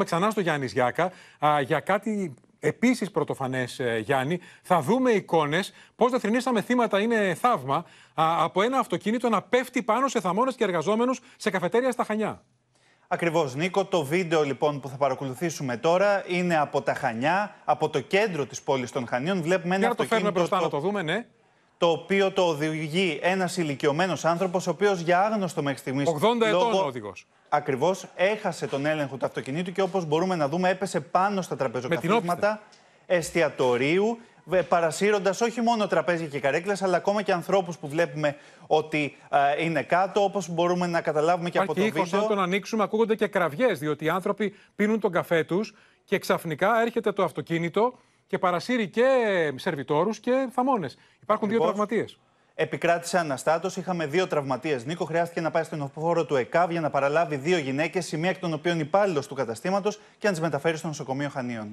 με ξανά στο Γιάννης Γιάκα για κάτι επίσης πρωτοφανές, ε, Γιάννη. Θα δούμε εικόνες πώς θρυνήσαμε θύματα, είναι θαύμα, από ένα αυτοκίνητο να πέφτει πάνω σε θαμώνες και εργαζόμενους σε καφετέρια στα Χανιά. Ακριβώς, Νίκο. Το βίντεο λοιπόν που θα παρακολουθήσουμε τώρα είναι από τα Χανιά, από το κέντρο της πόλης των Χανίων. Βλέπουμε ένα Για το μπροστά να το δούμε, ναι το οποίο το οδηγεί ένας ηλικιωμένος άνθρωπος, ο οποίος για άγνωστο μέχρι στιγμής. 80 ετών ο οδηγός. Ακριβώς, έχασε τον έλεγχο του αυτοκινήτου και όπως μπορούμε να δούμε, έπεσε πάνω στα τραπεζοκαθίσματα εστιατορίου, παρασύροντα όχι μόνο τραπέζια και καρέκλες, αλλά ακόμα και ανθρώπους που βλέπουμε ότι είναι κάτω, όπως μπορούμε να καταλάβουμε και από το βίντεο. Και τον ανοίξουμε, ακούγονται και κραυγές, διότι οι άνθρωποι πίνουν τον καφέ τους και ξαφνικά έρχεται το αυτοκίνητο και παρασύρει και σερβιτόρους και θαμώνες. Υπάρχουν δύο λοιπόν, τραυματίες. Επικράτησε αναστάτωση. Είχαμε δύο τραυματίες. Νίκο χρειάστηκε να πάει στον οφόρο του ΕΚΑΒ για να παραλάβει δύο γυναίκες, η μία εκ των οποίων υπάλληλος του καταστήματος, και να τις μεταφέρει στο νοσοκομείο Χανίων.